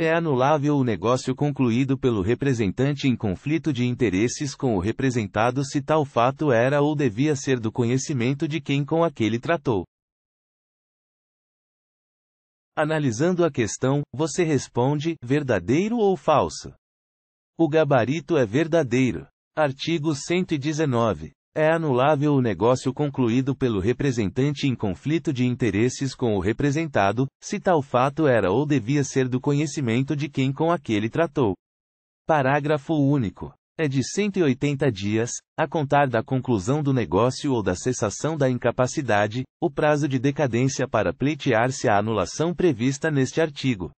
É anulável o negócio concluído pelo representante em conflito de interesses com o representado se tal fato era ou devia ser do conhecimento de quem com aquele tratou. Analisando a questão, você responde: verdadeiro ou falso? O gabarito é verdadeiro. Artigo 119 é anulável o negócio concluído pelo representante em conflito de interesses com o representado, se tal fato era ou devia ser do conhecimento de quem com aquele tratou. Parágrafo único. É de 180 dias, a contar da conclusão do negócio ou da cessação da incapacidade, o prazo de decadência para pleitear-se a anulação prevista neste artigo.